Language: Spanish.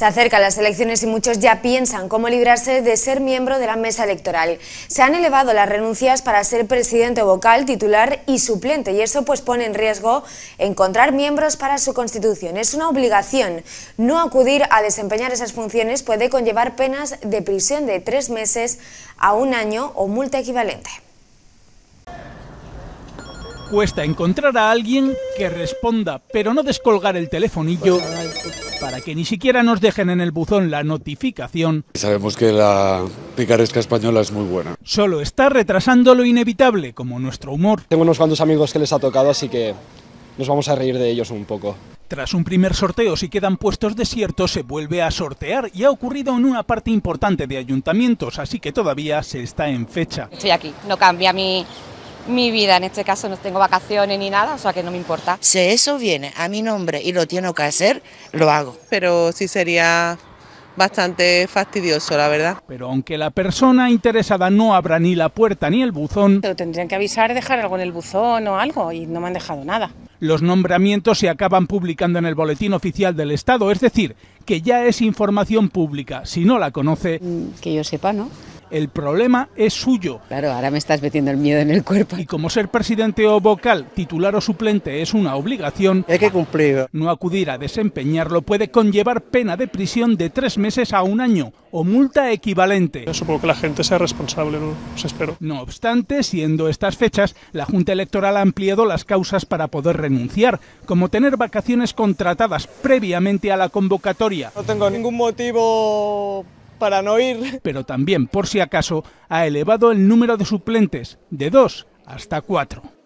Se acercan las elecciones y muchos ya piensan cómo librarse de ser miembro de la mesa electoral. Se han elevado las renuncias para ser presidente vocal, titular y suplente y eso pues pone en riesgo encontrar miembros para su constitución. Es una obligación. No acudir a desempeñar esas funciones puede conllevar penas de prisión de tres meses a un año o multa equivalente. Cuesta encontrar a alguien que responda, pero no descolgar el telefonillo para que ni siquiera nos dejen en el buzón la notificación. Sabemos que la picaresca española es muy buena. Solo está retrasando lo inevitable, como nuestro humor. Tengo unos cuantos amigos que les ha tocado, así que nos vamos a reír de ellos un poco. Tras un primer sorteo, si quedan puestos desiertos, se vuelve a sortear y ha ocurrido en una parte importante de ayuntamientos, así que todavía se está en fecha. Estoy aquí, no cambia mi, mi vida. En este caso no tengo vacaciones ni nada, o sea que no me importa. Si eso viene a mi nombre y lo tengo que hacer, lo hago. Pero sí sería bastante fastidioso, la verdad. Pero aunque la persona interesada no abra ni la puerta ni el buzón... Pero tendrían que avisar, dejar algo en el buzón o algo, y no me han dejado nada. Los nombramientos se acaban publicando en el Boletín Oficial del Estado, es decir, que ya es información pública, si no la conoce... Mm, que yo sepa, ¿no? el problema es suyo. Claro, ahora me estás metiendo el miedo en el cuerpo. Y como ser presidente o vocal, titular o suplente es una obligación, hay que cumplir. No acudir a desempeñarlo puede conllevar pena de prisión de tres meses a un año o multa equivalente. supongo que la gente sea responsable, ¿no? Pues espero. No obstante, siendo estas fechas, la Junta Electoral ha ampliado las causas para poder renunciar, como tener vacaciones contratadas previamente a la convocatoria. No tengo ningún motivo para no ir. Pero también, por si acaso, ha elevado el número de suplentes de dos hasta cuatro.